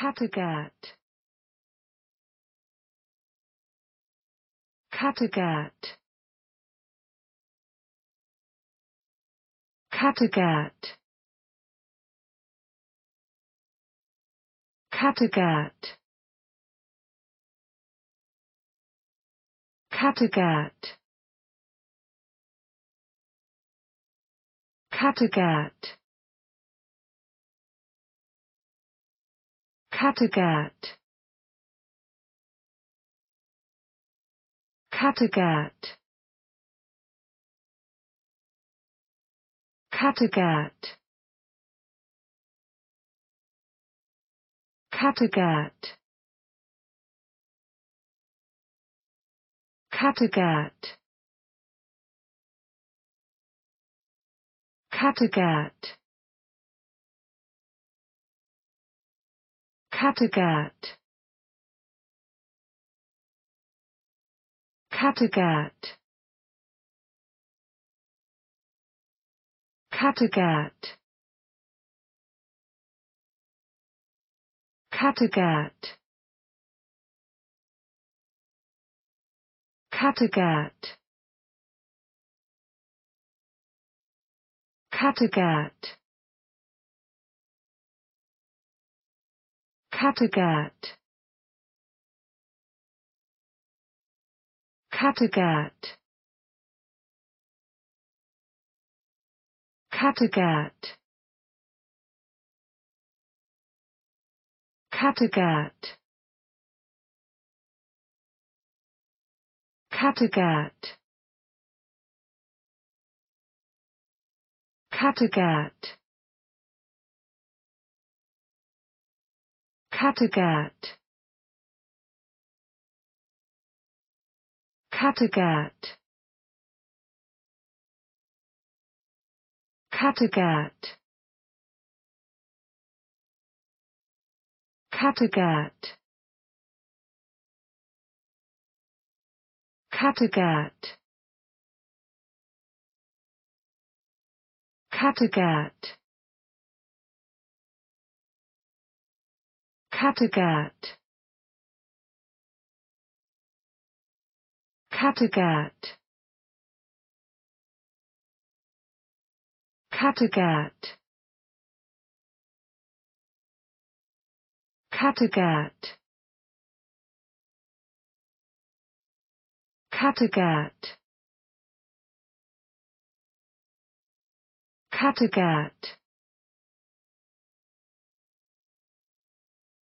Kattegat Kattegat Kattegat Kattegat Kattegat Kattegat Kattegat Kattegat Kattegat Kattegat Kattegat Kattegat Kattegat Kattegat Kattegat Kattegat Kattegat Kattegat Kattegat Kattegat Kattegat Kattegat Kattegat Kattegat Kattegat Kattegat Kattegat Kattegat Kattegat Kattegat Kattegat Kattegat Kattegat Kattegat Kattegat Kattegat